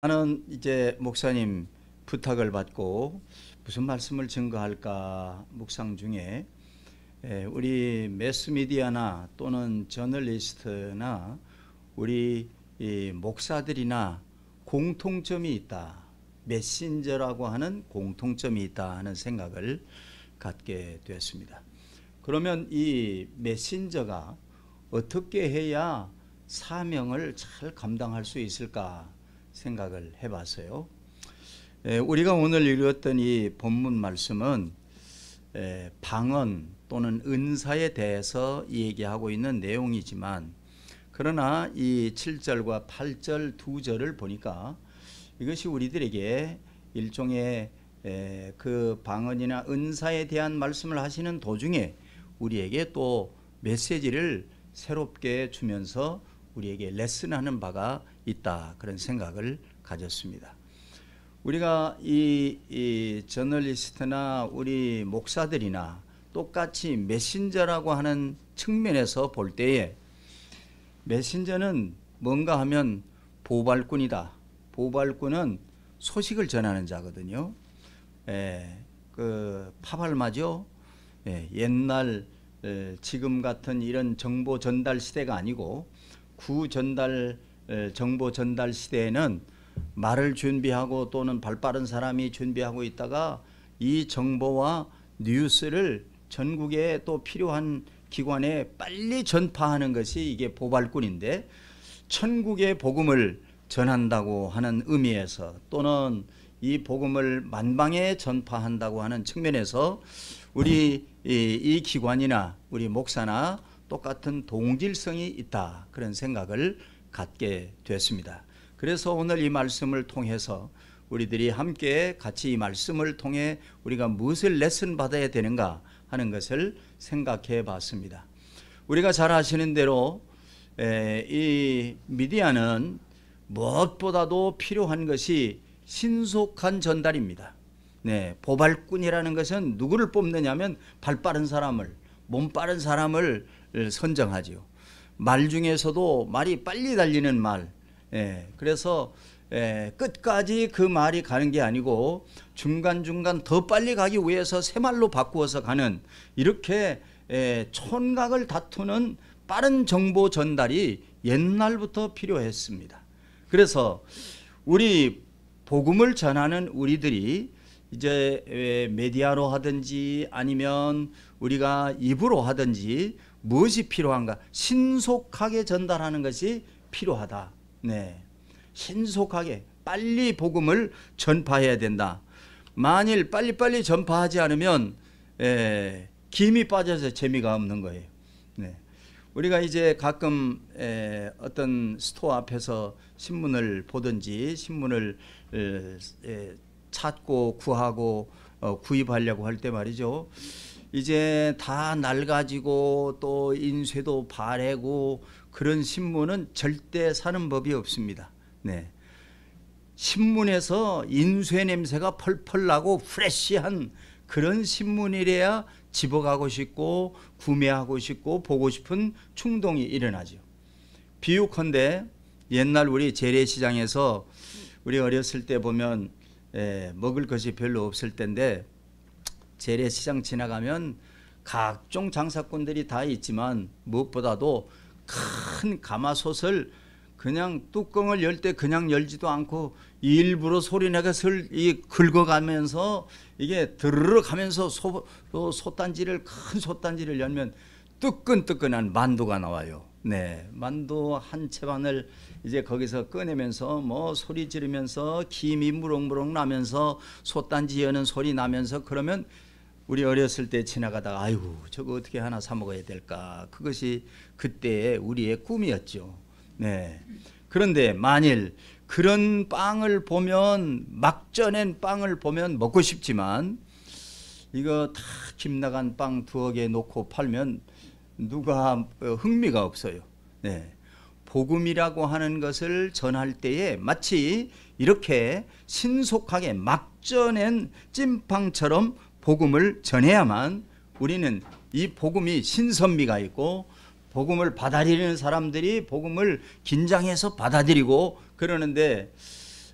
나는 이제 목사님 부탁을 받고 무슨 말씀을 증거할까 묵상 중에 예, 우리 매스미디어나 또는 저널리스트나 우리 목사들이나 공통점이 있다 메신저라고 하는 공통점이 있다 하는 생각을 갖게 되었습니다 그러면 이 메신저가 어떻게 해야 사명을 잘 감당할 수 있을까 생각을 해봤어요. 예, 우리가 오늘 읽었던 이 본문 말씀은 예, 방언 또는 은사에 대해서 얘기하고 있는 내용이지만 그러나 이 7절과 8절 두 절을 보니까 이것이 우리들에게 일종의 예, 그 방언이나 은사에 대한 말씀을 하시는 도중에 우리에게 또 메시지를 새롭게 주면서 우리에게 레슨하는 바가 있다 그런 생각을 가졌습니다. 우리가 이, 이 저널리스트나 우리 목사들이나 똑같이 메신저라고 하는 측면에서 볼 때에 메신저는 뭔가 하면 보발꾼이다. 보발꾼은 소식을 전하는 자거든요. 예, 그 파발마죠. 예, 옛날 예, 지금 같은 이런 정보 전달 시대가 아니고 구전달 정보 전달 시대에는 말을 준비하고 또는 발빠른 사람이 준비하고 있다가 이 정보와 뉴스를 전국에 또 필요한 기관에 빨리 전파하는 것이 이게 보발꾼인데 천국의 복음을 전한다고 하는 의미에서 또는 이 복음을 만방에 전파한다고 하는 측면에서 우리 이, 이 기관이나 우리 목사나 똑같은 동질성이 있다 그런 생각을 갖게 됐습니다. 그래서 오늘 이 말씀을 통해서 우리들이 함께 같이 이 말씀을 통해 우리가 무엇을 레슨 받아야 되는가 하는 것을 생각해 봤습니다. 우리가 잘 아시는 대로 이 미디어는 무엇보다도 필요한 것이 신속한 전달입니다. 네, 보발꾼이라는 것은 누구를 뽑느냐면 발 빠른 사람을, 몸 빠른 사람을 선정하지요. 말 중에서도 말이 빨리 달리는 말. 예, 그래서 예, 끝까지 그 말이 가는 게 아니고 중간중간 더 빨리 가기 위해서 새 말로 바꾸어서 가는 이렇게 예, 촌각을 다투는 빠른 정보 전달이 옛날부터 필요했습니다. 그래서 우리 복음을 전하는 우리들이 이제 예, 메디아로 하든지 아니면 우리가 입으로 하든지 무엇이 필요한가? 신속하게 전달하는 것이 필요하다. 네. 신속하게 빨리 복음을 전파해야 된다. 만일 빨리빨리 전파하지 않으면 에, 예, 김이 빠져서 재미가 없는 거예요. 네. 우리가 이제 가끔 에, 예, 어떤 스토어 앞에서 신문을 보든지 신문을 에, 예, 찾고 구하고 어, 구입하려고 할 때 말이죠. 이제 다 낡아지고 또 인쇄도 바래고 그런 신문은 절대 사는 법이 없습니다. 네. 신문에서 인쇄 냄새가 펄펄 나고 프레쉬한 그런 신문이래야 집어가고 싶고 구매하고 싶고 보고 싶은 충동이 일어나죠. 비유컨대 옛날 우리 재래시장에서 우리 어렸을 때 보면 예, 먹을 것이 별로 없을 텐데 재래시장 지나가면 각종 장사꾼들이 다 있지만 무엇보다도 큰 가마솥을 그냥 뚜껑을 열 때 그냥 열지도 않고 일부러 소리내게 슬이 긁어가면서 이게 드르르 하면서 소, 소단지를큰소단지를 열면 뜨끈뜨끈한 만두가 나와요. 네, 만두 한채 반을 이제 거기서 꺼내면서 뭐 소리 지르면서 김이 무럭무럭 나면서 소단지 여는 소리 나면서 그러면 우리 어렸을 때 지나가다가 아이고 저거 어떻게 하나 사 먹어야 될까 그것이 그때 우리의 꿈이었죠. 네. 그런데 만일 그런 빵을 보면 막전엔 빵을 보면 먹고 싶지만 이거 다집 나간 빵두억에 놓고 팔면 누가 어, 흥미가 없어요. 네. 복음이라고 하는 것을 전할 때에 마치 이렇게 신속하게 막전엔 찐빵처럼 복음을 전해야만 우리는 이 복음이 신선미가 있고 복음을 받아들이는 사람들이 복음을 긴장해서 받아들이고 그러는데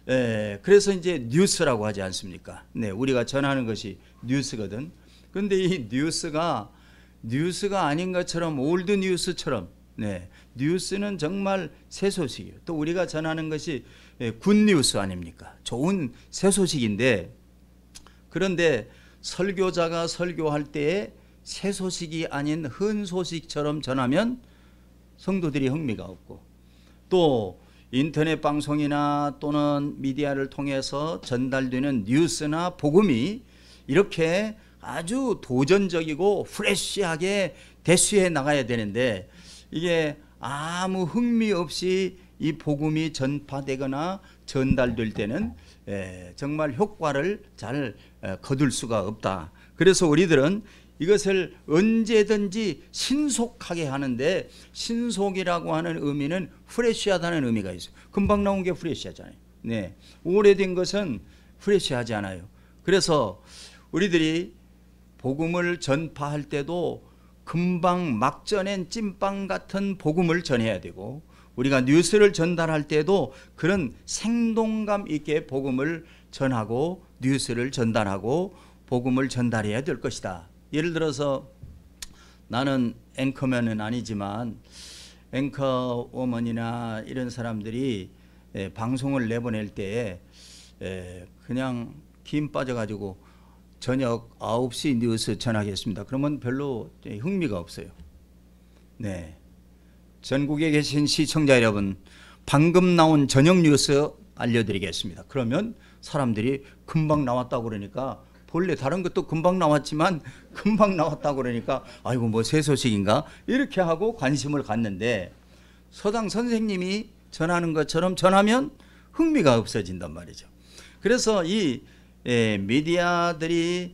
에, 그래서 이제 뉴스라고 하지 않습니까? 네, 우리가 전하는 것이 뉴스거든. 근데 이 뉴스가 뉴스가 아닌 것처럼 올드 뉴스처럼 네, 뉴스는 정말 새 소식이에요. 또 우리가 전하는 것이 예, 굿 뉴스 아닙니까? 좋은 새 소식인데 그런데 설교자가 설교할 때에 새 소식이 아닌 흔 소식처럼 전하면 성도들이 흥미가 없고 또 인터넷 방송이나 또는 미디어를 통해서 전달되는 뉴스나 복음이 이렇게 아주 도전적이고 프레쉬하게 대수해 나가야 되는데 이게 아무 흥미 없이 이 복음이 전파되거나 전달될 때는 예, 정말 효과를 잘 어, 거둘 수가 없다. 그래서 우리들은 이것을 언제든지 신속하게 하는데 신속이라고 하는 의미는 프레쉬하다는 의미가 있어요. 금방 나온 게 프레쉬하잖아요. 네. 오래된 것은 프레쉬하지 않아요. 그래서 우리들이 복음을 전파할 때도 금방 막전엔 찐빵 같은 복음을 전해야 되고 우리가 뉴스를 전달할 때도 그런 생동감 있게 복음을 전하고 뉴스를 전달하고 복음을 전달해야 될 것이다. 예를 들어서 나는 앵커맨은 아니지만 앵커 워먼이나 이런 사람들이 예, 방송을 내보낼 때에 예, 그냥 김 빠져가지고 저녁 9시 뉴스 전하겠습니다. 그러면 별로 예, 흥미가 없어요. 네. 전국에 계신 시청자 여러분 방금 나온 저녁 뉴스 알려드리겠습니다. 그러면 사람들이 금방 나왔다고 그러니까 본래 다른 것도 금방 나왔지만 금방 나왔다고 그러니까 아이고 뭐 새 소식인가 이렇게 하고 관심을 갖는데 서당 선생님이 전하는 것처럼 전하면 흥미가 없어진단 말이죠. 그래서 이 예, 미디어들이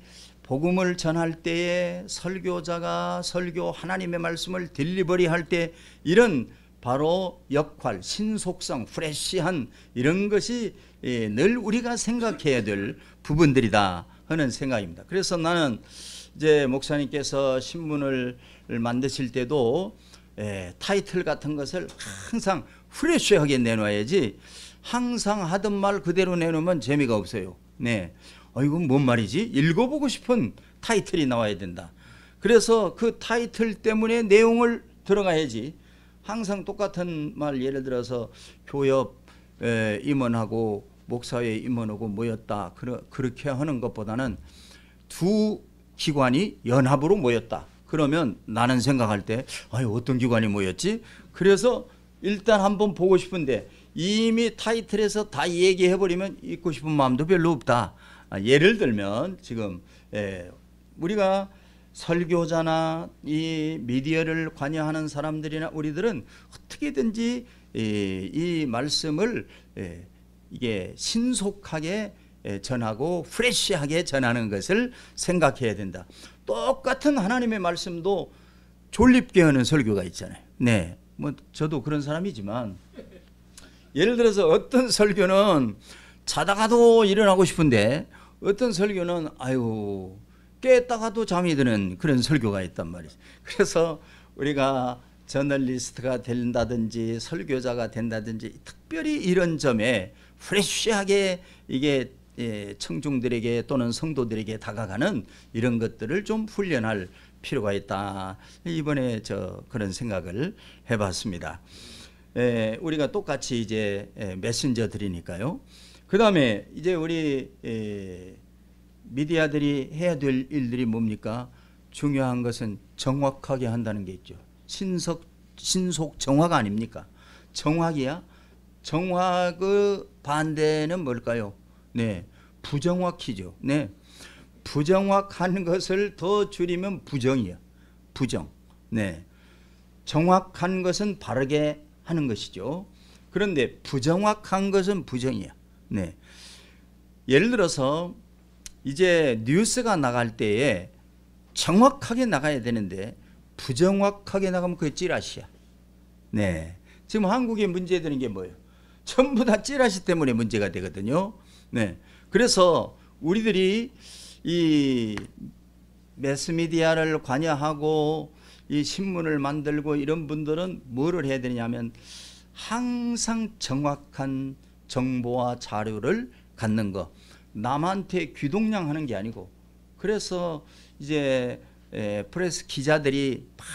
복음을 전할 때에 설교자가 설교 하나님의 말씀을 딜리버리 할 때 이런 바로 역할, 신속성, 프레쉬한 이런 것이 예, 늘 우리가 생각해야 될 부분들이다 하는 생각입니다. 그래서 나는 이제 목사님께서 신문을 만드실 때도 예, 타이틀 같은 것을 항상 프레쉬하게 내놔야지 항상 하던 말 그대로 내놓으면 재미가 없어요. 네. 어, 이건 뭔 말이지? 읽어보고 싶은 타이틀이 나와야 된다. 그래서 그 타이틀 때문에 내용을 들어가야지. 항상 똑같은 말 예를 들어서 교협 임원하고 목사회 임원하고 모였다. 그렇게 하는 것보다는 두 기관이 연합으로 모였다. 그러면 나는 생각할 때 아유 어떤 기관이 모였지? 그래서 일단 한번 보고 싶은데 이미 타이틀에서 다 얘기해버리면 읽고 싶은 마음도 별로 없다. 아, 예를 들면 지금 예, 우리가 설교자나 이 미디어를 관여하는 사람들이나 우리들은 어떻게든지 이, 이 말씀을 예, 이게 신속하게 예, 전하고 프레쉬하게 전하는 것을 생각해야 된다. 똑같은 하나님의 말씀도 졸립게 하는 설교가 있잖아요. 네. 뭐 저도 그런 사람이지만 예를 들어서 어떤 설교는 자다가도 일어나고 싶은데 어떤 설교는 아유 깼다가도 잠이 드는 그런 설교가 있단 말이죠. 그래서 우리가 저널리스트가 된다든지 설교자가 된다든지 특별히 이런 점에 프레쉬하게 이게 예, 청중들에게 또는 성도들에게 다가가는 이런 것들을 좀 훈련할 필요가 있다. 이번에 저 그런 생각을 해봤습니다. 예, 우리가 똑같이 이제 예, 메신저들이니까요. 그 다음에 이제 우리 미디어들이 해야 될 일들이 뭡니까? 중요한 것은 정확하게 한다는 게 있죠. 신속, 신속 정확가 아닙니까? 정확이야? 정확의 반대는 뭘까요? 네. 부정확이죠. 네. 부정확한 것을 더 줄이면 부정이야. 부정. 네. 정확한 것은 바르게 하는 것이죠. 그런데 부정확한 것은 부정이야. 네. 예를 들어서 이제 뉴스가 나갈 때에 정확하게 나가야 되는데 부정확하게 나가면 그게 찌라시야. 네. 지금 한국의 문제 되는 게 뭐예요? 전부 다 찌라시 때문에 문제가 되거든요. 네. 그래서 우리들이 이 매스미디어를 관여하고 이 신문을 만들고 이런 분들은 뭐를 해야 되냐면 항상 정확한 정보와 자료를 갖는 거 남한테 귀동냥 하는 게 아니고 그래서 이제 에, 프레스 기자들이 막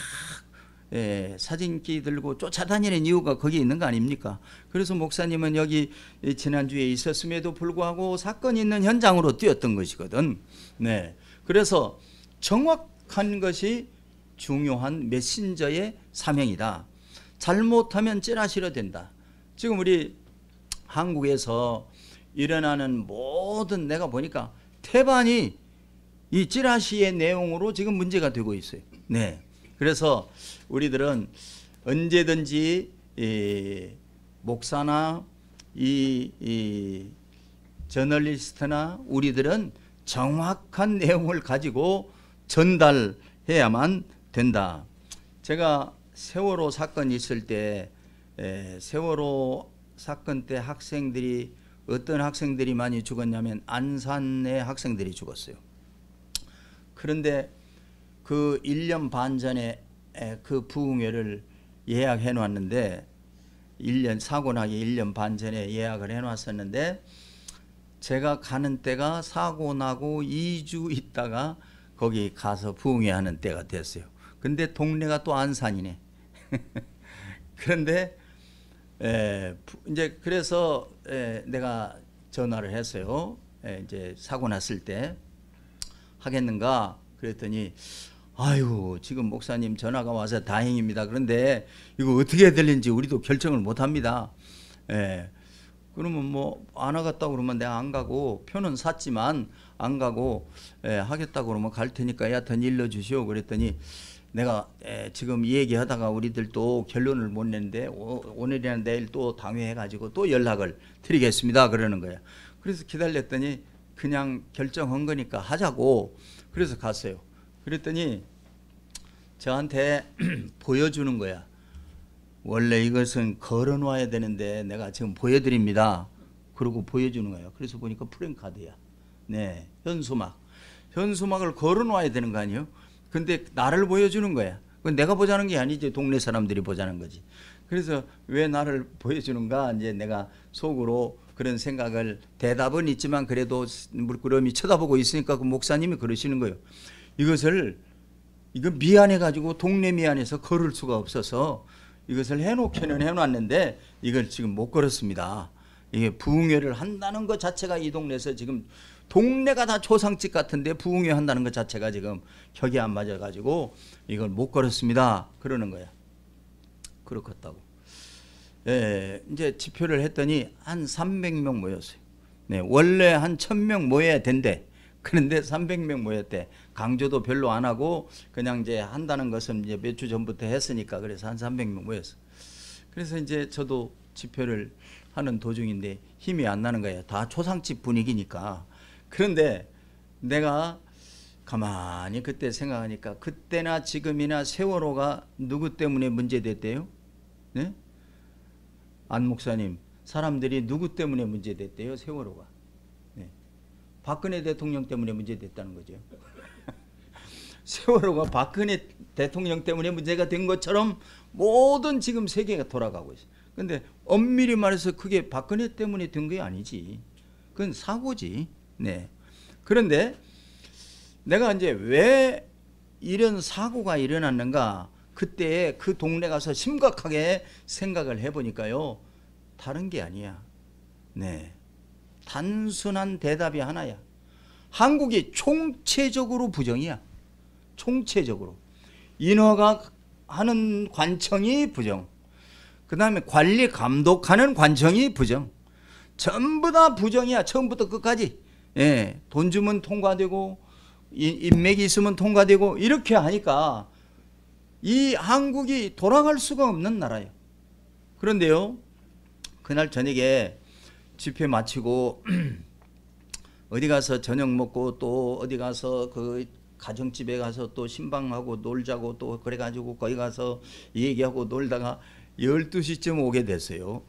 에, 사진기 들고 쫓아다니는 이유가 거기 에 있는 거 아닙니까? 그래서 목사님은 여기 지난주에 있었음에도 불구하고 사건이 있는 현장으로 뛰었던 것이거든. 네. 그래서 정확한 것이 중요한 메신저의 사명이다. 잘못하면 찌라시려 된다. 지금 우리 한국에서 일어나는 모든 내가 보니까 태반이 이 찌라시의 내용으로 지금 문제가 되고 있어요. 네. 그래서 우리들은 언제든지 이 목사나 이, 이 저널리스트나 우리들은 정확한 내용을 가지고 전달해야만 된다. 제가 세월호 사건이 있을 때 세월호 사건 때 학생들이 어떤 학생들이 많이 죽었냐면 안산의 학생들이 죽었어요. 그런데 그 1년 반 전에 그 부흥회를 예약해 놨는데 1년 사고 나기 1년 반 전에 예약을 해 놨었는데 제가 가는 때가 사고 나고 2주 있다가 거기 가서 부흥회 하는 때가 됐어요. 근데 동네가 또 안산이네. 그런데 에, 예, 이제 그래서 에, 예, 내가 전화를 했어요. 에, 예, 이제 사고 났을 때 하겠는가 그랬더니 아유 지금 목사님 전화가 와서 다행입니다. 그런데 이거 어떻게 해야 될지 우리도 결정을 못합니다. 에, 그러면 뭐안 하겠다 고 그러면 내가 안 가고 표는 샀지만 안 가고 에, 하겠다 고 그러면 갈 테니까 야하튼 일러 주시오 그랬더니 내가 지금 이 얘기하다가 우리들도 결론을 못 냈는데 오늘이나 내일 또 당회해가지고 또 연락을 드리겠습니다 그러는 거예요. 그래서 기다렸더니 그냥 결정한 거니까 하자고 그래서 갔어요. 그랬더니 저한테 보여주는 거야. 원래 이것은 걸어놓아야 되는데 내가 지금 보여드립니다. 그러고 보여주는 거예요. 그래서 보니까 프랭카드야. 네, 현수막. 현수막을 걸어놓아야 되는 거 아니에요? 근데 나를 보여주는 거야. 그건 내가 보자는 게 아니지 동네 사람들이 보자는 거지. 그래서 왜 나를 보여주는가 이제 내가 속으로 그런 생각을 대답은 있지만 그래도 물끄러미 쳐다보고 있으니까 그 목사님이 그러시는 거예요. 이것을 이거 미안해 가지고 동네 미안해서 걸을 수가 없어서 이것을 해놓기는 해놨는데 이걸 지금 못 걸었습니다. 이게 부흥회를 한다는 것 자체가 이 동네에서 지금 동네가 다초상집 같은데 부흥회 한다는 것 자체가 지금 격이 안 맞아가지고 이걸 못 걸었습니다. 그러는 거야. 그렇겠다고. 예, 예, 예. 이제 지표를 했더니 한 300명 모였어요. 네, 원래 한 1000명 모여야 된대. 그런데 300명 모였대. 강조도 별로 안 하고 그냥 이제 한다는 것은 이제 몇 주 전부터 했으니까 그래서 한 300명 모였어. 그래서 이제 저도 지표를 하는 도중인데 힘이 안 나는 거예요. 다 초상집 분위기니까 그런데 내가 가만히 그때 생각하니까 그때나 지금이나 세월호가 누구 때문에 문제됐대요? 네? 안 목사님 사람들이 누구 때문에 문제됐대요? 세월호가 네. 박근혜 대통령 때문에 문제됐다는 거죠 세월호가 박근혜 대통령 때문에 문제가 된 것처럼 모든 지금 세계가 돌아가고 있어요 근데 엄밀히 말해서 그게 박근혜 때문에 된 게 아니지 그건 사고지 네. 그런데 내가 이제 왜 이런 사고가 일어났는가 그때 그 동네 가서 심각하게 생각을 해보니까요 다른 게 아니야 네 단순한 대답이 하나야 한국이 총체적으로 부정이야 총체적으로 인허가 하는 관청이 부정 그 다음에 관리 감독하는 관청이 부정 전부 다 부정이야 처음부터 끝까지 예, 돈 주면 통과되고 인맥이 있으면 통과되고 이렇게 하니까 이 한국이 돌아갈 수가 없는 나라예요. 그런데요, 그날 저녁에 집회 마치고 어디 가서 저녁 먹고 또 어디 가서 그 가정집에 가서 또 신방하고 놀자고 또 그래가지고 거기 가서 얘기하고 놀다가 12시쯤 오게 됐어요.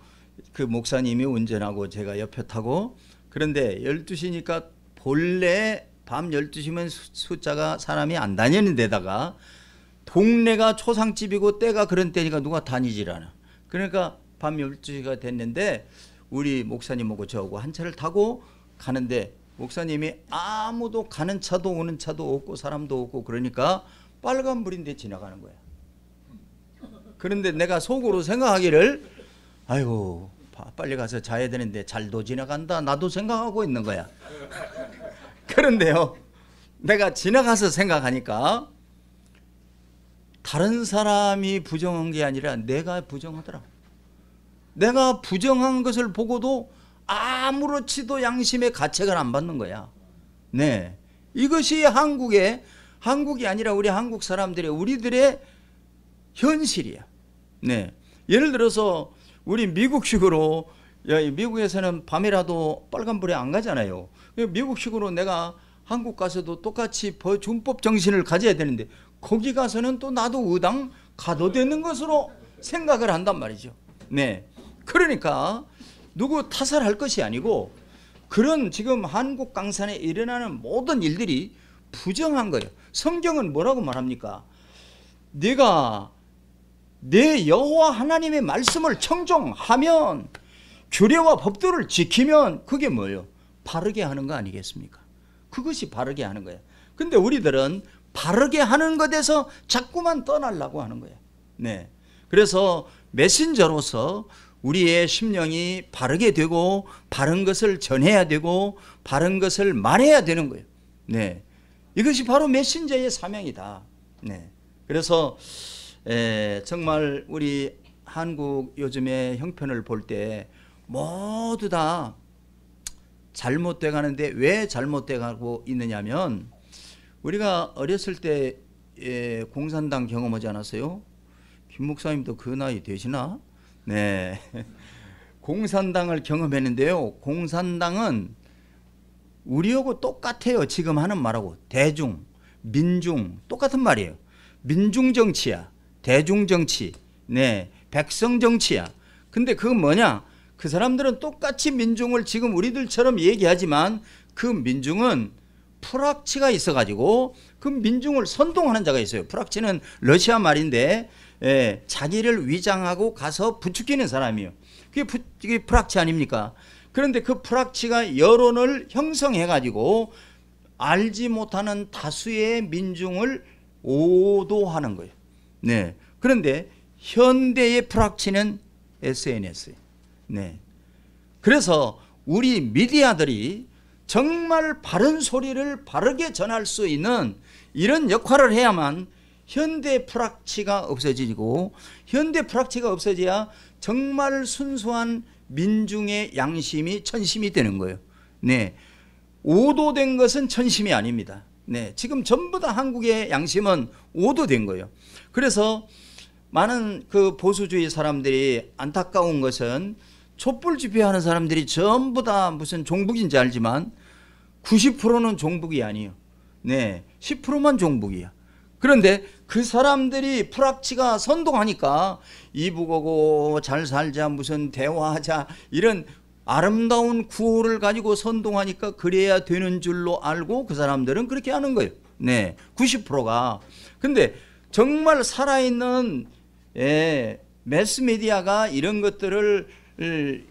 그 목사님이 운전하고 제가 옆에 타고 그런데 12시니까 본래 밤 12시면 숫자가 사람이 안 다니는 데다가 동네가 초상집이고 때가 그런 때니까 누가 다니질 않아. 그러니까 밤 12시가 됐는데 우리 목사님하고 저하고 한 차를 타고 가는데 목사님이 아무도 가는 차도 오는 차도 없고 사람도 없고 그러니까 빨간불인데 지나가는 거야. 그런데 내가 속으로 생각하기를 아이고 아파. 빨리 가서 자야 되는데 잘도 지나간다. 나도 생각하고 있는 거야. 그런데요. 내가 지나가서 생각하니까 다른 사람이 부정한 게 아니라 내가 부정하더라. 내가 부정한 것을 보고도 아무렇지도 양심의 가책을 안 받는 거야. 네. 이것이 한국의 한국이 아니라 우리 한국 사람들의 우리들의 현실이야. 네. 예를 들어서 우리 미국식으로 미국에서는 밤이라도 빨간불에 안 가잖아요. 그 미국식으로 내가 한국 가서도 똑같이 준법 정신을 가져야 되는데 거기 가서는 또 나도 의당 가도 되는 것으로 생각을 한단 말이죠. 네. 그러니까 누구 탓을할 것이 아니고 그런 지금 한국 강산에 일어나는 모든 일들이 부정한 거예요. 성경은 뭐라고 말합니까? 네가 내 여호와 하나님의 말씀을 청종하면 규례와 법도를 지키면 그게 뭐예요? 바르게 하는 거 아니겠습니까? 그것이 바르게 하는 거예요. 근데 우리들은 바르게 하는 것에서 자꾸만 떠나려고 하는 거예요. 네. 그래서 메신저로서 우리의 심령이 바르게 되고 바른 것을 전해야 되고 바른 것을 말해야 되는 거예요. 네. 이것이 바로 메신저의 사명이다. 네. 그래서 에, 예, 정말 우리 한국 요즘의 형편을 볼 때 모두 다 잘못돼 가는데 왜 잘못돼 가고 있느냐면 우리가 어렸을 때 예, 공산당 경험하지 않았어요? 김 목사님도 그 나이 되시나? 네. 공산당을 경험했는데요. 공산당은 우리하고 똑같아요. 지금 하는 말하고. 대중, 민중, 똑같은 말이에요. 민중 정치야. 대중정치, 네, 백성정치야. 근데 그건 뭐냐? 그 사람들은 똑같이 민중을 지금 우리들처럼 얘기하지만 그 민중은 프락치가 있어가지고 그 민중을 선동하는 자가 있어요. 프락치는 러시아 말인데 예, 자기를 위장하고 가서 부추기는 사람이요. 에 그게, 부, 그게 프락치 아닙니까? 그런데 그 프락치가 여론을 형성해가지고 알지 못하는 다수의 민중을 오도하는 거예요. 네. 그런데 현대의 프락치는 SNS. 네. 그래서 우리 미디어들이 정말 바른 소리를 바르게 전할 수 있는 이런 역할을 해야만 현대 프락치가 없어지고 현대 프락치가 없어져야 정말 순수한 민중의 양심이 천심이 되는 거예요. 네. 오도된 것은 천심이 아닙니다. 네, 지금 전부 다 한국의 양심은 오도된 거예요. 그래서 많은 그 보수주의 사람들이 안타까운 것은 촛불 집회하는 사람들이 전부 다 무슨 종북인지 알지만 90%는 종북이 아니에요. 네, 10%만 종북이야. 그런데 그 사람들이 프락치가 선동하니까 이북하고 잘 살자 무슨 대화하자 이런 아름다운 구호를 가지고 선동하니까 그래야 되는 줄로 알고 그 사람들은 그렇게 하는 거예요. 네. 90%가. 근데 정말 살아있는 예, 매스미디어가 이런 것들을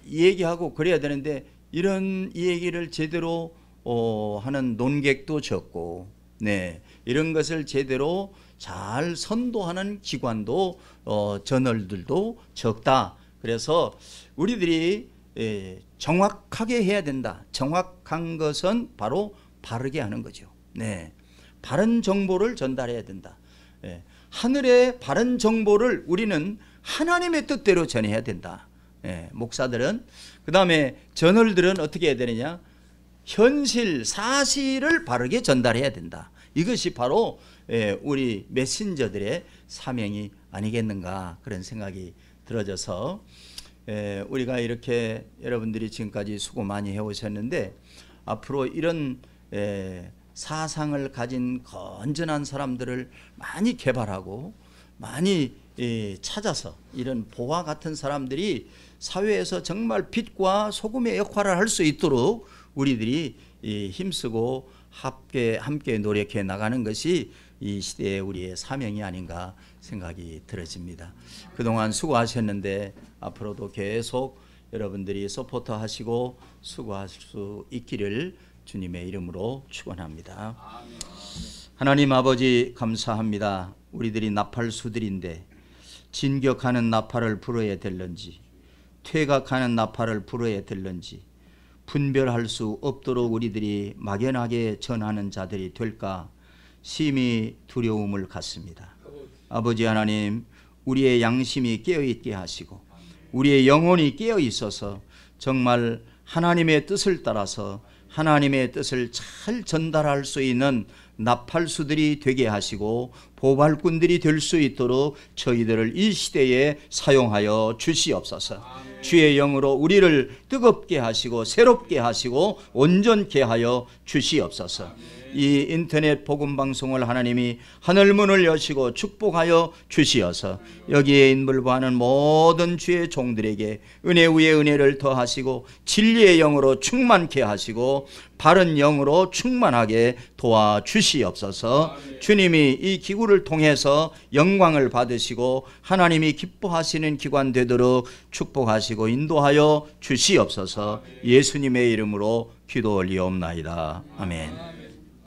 얘기하고 그래야 되는데 이런 얘기를 제대로 어, 하는 논객도 적고 네, 이런 것을 제대로 잘 선도하는 기관도 어, 저널들도 적다. 그래서 우리들이 예, 예, 정확하게 해야 된다. 정확한 것은 바로 바르게 하는 거죠. 네. 바른 정보를 전달해야 된다. 예, 하늘의 바른 정보를 우리는 하나님의 뜻대로 전해야 된다. 예, 목사들은 그 다음에 저널들은 어떻게 해야 되느냐? 현실 사실을 바르게 전달해야 된다. 이것이 바로 예, 우리 메신저들의 사명이 아니겠는가 그런 생각이 들어져서 에, 예, 우리가 이렇게 여러분들이 지금까지 수고 많이 해오셨는데 앞으로 이런 에, 예, 사상을 가진 건전한 사람들을 많이 개발하고 많이 에, 예, 찾아서 이런 보화 같은 사람들이 사회에서 정말 빛과 소금의 역할을 할 수 있도록 우리들이 이, 힘쓰고 함께 함께 노력해 나가는 것이 이 시대의 우리의 사명이 아닌가 생각이 들어집니다. 그동안 수고하셨는데 앞으로도 계속 여러분들이 서포트 하시고 수고하실 수 있기를 주님의 이름으로 축원합니다. 하나님 아버지 감사합니다. 우리들이 나팔수들인데 진격하는 나팔을 불어야 될는지 퇴각하는 나팔을 불어야 될는지 분별할 수 없도록 우리들이 막연하게 전하는 자들이 될까 심히 두려움을 갖습니다. 아버지 하나님 우리의 양심이 깨어있게 하시고 우리의 영혼이 깨어 있어서 정말 하나님의 뜻을 따라서 하나님의 뜻을 잘 전달할 수 있는 나팔수들이 되게 하시고 보발꾼들이 될 수 있도록 저희들을 이 시대에 사용하여 주시옵소서. 아 주의 영으로 우리를 뜨겁게 하시고 새롭게 하시고 온전케 하여 주시옵소서. 아멘. 이 인터넷 복음 방송을 하나님이 하늘 문을 여시고 축복하여 주시어서 여기에 인물과는 모든 주의 종들에게 은혜 위에 은혜를 더하시고 진리의 영으로 충만케 하시고 바른 영으로 충만하게 도와 주시옵소서. 주님이 이 기구를 통해서 영광을 받으시고 하나님이 기뻐하시는 기관 되도록 축복하시고 인도하여 주시옵소서. 예수님의 이름으로 기도 올리옵나이다. 아멘.